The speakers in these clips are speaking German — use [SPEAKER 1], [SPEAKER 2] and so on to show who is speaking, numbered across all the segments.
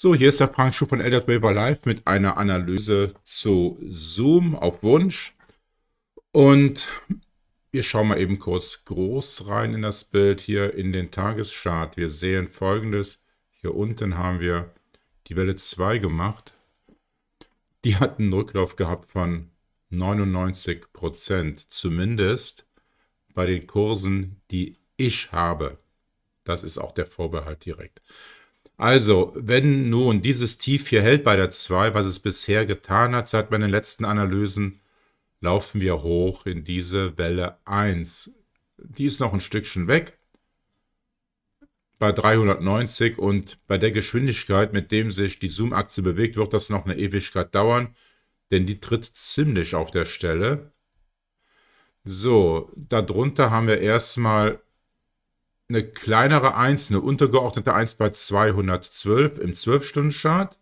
[SPEAKER 1] So, hier ist der Frank Schuh von Elliott Waiver Live mit einer Analyse zu Zoom auf Wunsch. Und wir schauen mal eben kurz groß rein in das Bild hier in den Tageschart. Wir sehen folgendes. Hier unten haben wir die Welle 2 gemacht. Die hat einen Rücklauf gehabt von 99 Prozent, zumindest bei den Kursen, die ich habe. Das ist auch der Vorbehalt direkt. Also, wenn nun dieses Tief hier hält bei der 2, was es bisher getan hat, seit meinen letzten Analysen, laufen wir hoch in diese Welle 1. Die ist noch ein Stückchen weg bei 390 und bei der Geschwindigkeit, mit dem sich die Zoom-Achse bewegt, wird das noch eine Ewigkeit dauern, denn die tritt ziemlich auf der Stelle. So, darunter haben wir erstmal eine kleinere 1, eine untergeordnete 1 bei 212 im 12-Stunden-Chart.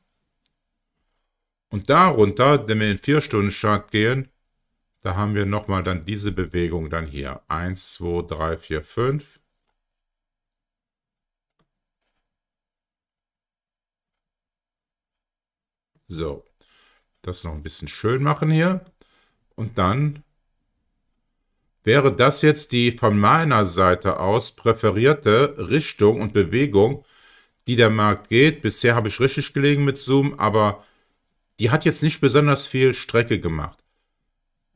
[SPEAKER 1] Und darunter, wenn wir in den 4-Stunden-Chart gehen, da haben wir nochmal dann diese Bewegung dann hier. 1, 2, 3, 4, 5. So, das noch ein bisschen schön machen hier. Und dann wäre das jetzt die von meiner Seite aus präferierte Richtung und Bewegung, die der Markt geht. Bisher habe ich richtig gelegen mit Zoom, aber die hat jetzt nicht besonders viel Strecke gemacht.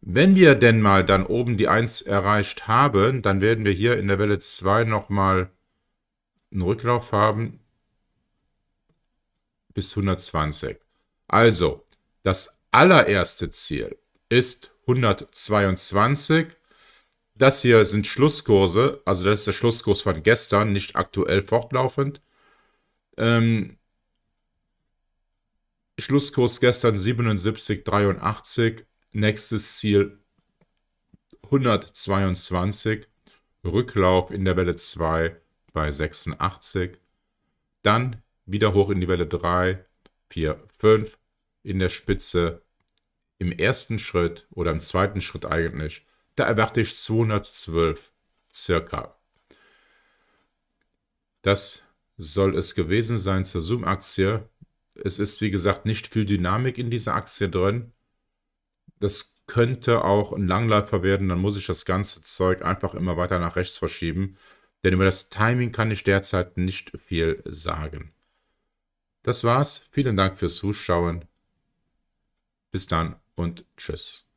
[SPEAKER 1] Wenn wir denn mal dann oben die 1 erreicht haben, dann werden wir hier in der Welle 2 nochmal einen Rücklauf haben bis 120. Also, das allererste Ziel ist 122 das hier sind Schlusskurse, also das ist der Schlusskurs von gestern, nicht aktuell fortlaufend. Ähm, Schlusskurs gestern 77,83, Nächstes Ziel 122. Rücklauf in der Welle 2 bei 86. Dann wieder hoch in die Welle 3, 4, 5. In der Spitze im ersten Schritt oder im zweiten Schritt eigentlich da erwarte ich 212 circa. Das soll es gewesen sein zur Zoom-Aktie. Es ist, wie gesagt, nicht viel Dynamik in dieser Aktie drin. Das könnte auch ein Langläufer werden. Dann muss ich das ganze Zeug einfach immer weiter nach rechts verschieben. Denn über das Timing kann ich derzeit nicht viel sagen. Das war's. Vielen Dank fürs Zuschauen. Bis dann und tschüss.